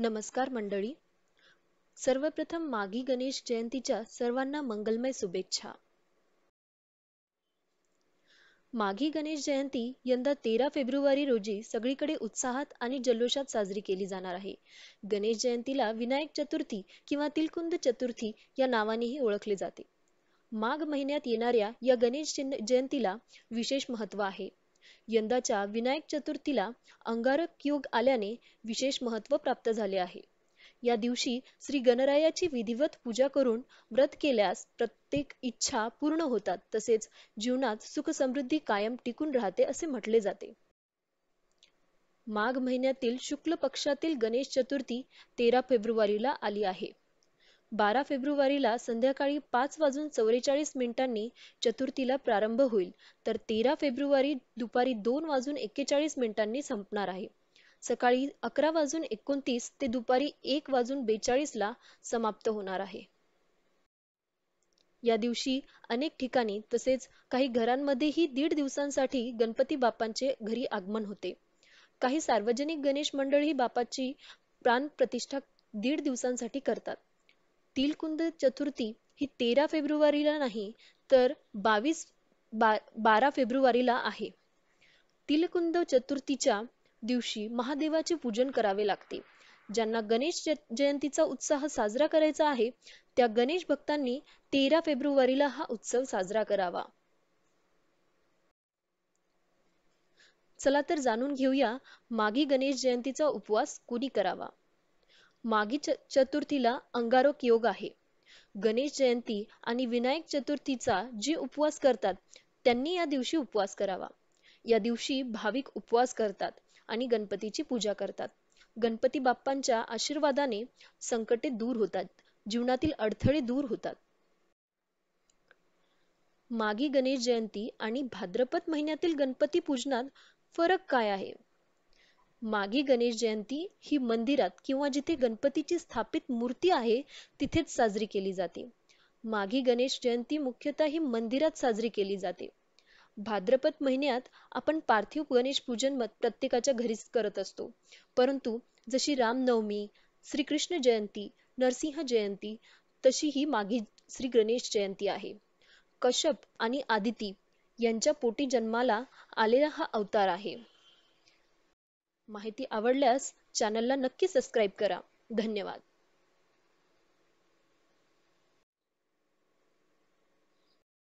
नमस्कार मंडळी सर्वप्रथम मागी गणेश जयंतीच्या सर्वांना मंगलमय शुभेच्छा माघी गणेश जयंती यंदा तेरा फेब्रुवारी रोजी सगळीकडे उत्साहात आणि जल्लोषात साजरी केली जाणार आहे गणेश जयंतीला विनायक चतुर्थी किंवा तिलकुंद चतुर्थी या नावानेही ओळखले जाते माघ महिन्यात येणाऱ्या या गणेश जयंतीला विशेष महत्व आहे यंदाच्या विनायक चतुर्थीला अंगारक योग आल्याने विशेष महत्व प्राप्त झाले आहे. या दिवशी श्री गणरायाची विधिवत पूजा करून व्रत केल्यास प्रत्येक इच्छा पूर्ण होतात तसेच जीवनात सुख समृद्धी कायम टिकून राहते असे म्हटले जाते. माघ महिन्यातील शुक्ल पक्षातील गणेश चतुर्थी तेरा फेब्रुवारीला आली आहे. बारा फेब्रुवारीला संध्याकाळी पाच वाजून चौवेचाळीस मिनिटांनी चतुर्थीला प्रारंभ होईल तर तेरा फेब्रुवारी दुपारी दोन वाजून एक्केचाळीस मिनिटांनी संपणार आहे सकाळी अकरा वाजून एकोणतीस ते दुपारी एक वाजून बेचाळीसला समाप्त होणार आहे या दिवशी अनेक ठिकाणी तसेच काही घरांमध्येही दीड दिवसांसाठी गणपती बापांचे घरी आगमन होते काही सार्वजनिक गणेश मंडळी बापाची प्राण प्रतिष्ठा दीड दिवसांसाठी करतात तिलकुंद चतुर्थी ही तेरा फेब्रुवारीला नाही तर बावीस बा बारा फेब्रुवारीला आहे. तिलकुंद चतुर्थीच्या दिवशी महादेवाचे पूजन करावे लागते. ज्यांना गणेश जयंतीचा उत्साह साजरा करायचा आहे त्या गणेश भक्तांनी तेरा फेब्रुवारीला हा उत्सव साजरा करावा. चला तर जाणून घेऊया मागी गणेश जयंतीचा उपवास कुणी करावा? मागी च चतुर्थीला अंगारक योग आहे. गणेश जयंती आणि विनायक चतुर्थीचा जे उपवास करतात त्यांनी या दिवशी उपवास करावा. या दिवशी भाविक उपवास करतात आणि गणपतीची पूजा करतात. गणपती बाप्पांच्या आशीर्वादाने संकटे दूर होतात. जीवनातील अडथळे दूर होतात. मागी गणेश जयंती आणि भाद्रपद महिन्यातील गणपती पूजनात फरक काय आहे? माघी गणेश जयंती ही मंदिरात किंवा जिथे गणपतीची स्थापित मूर्ती आहे तिथेच साजरी केली जाते. माघी गणेश जयंती मुख्यतः ही मंदिरात साजरी केली जाते. भाद्रपद महिन्यात आपण पार्थिव गणेश गणेशपूजन प्रत्येकाच्या घरीच करत असतो. परंतु जशी रामनवमी, श्रीकृष्ण जयंती, नरसिंह जयंती तशी ही माघी श्री गणेश जयंती आहे. कश्यप आणि आदिती यांच्या पोटी जन्माला आलेला हा अवतार आहे. माहिती आवडल्यास चॅनलला नक्की सबस्क्राईब करा. धन्यवाद.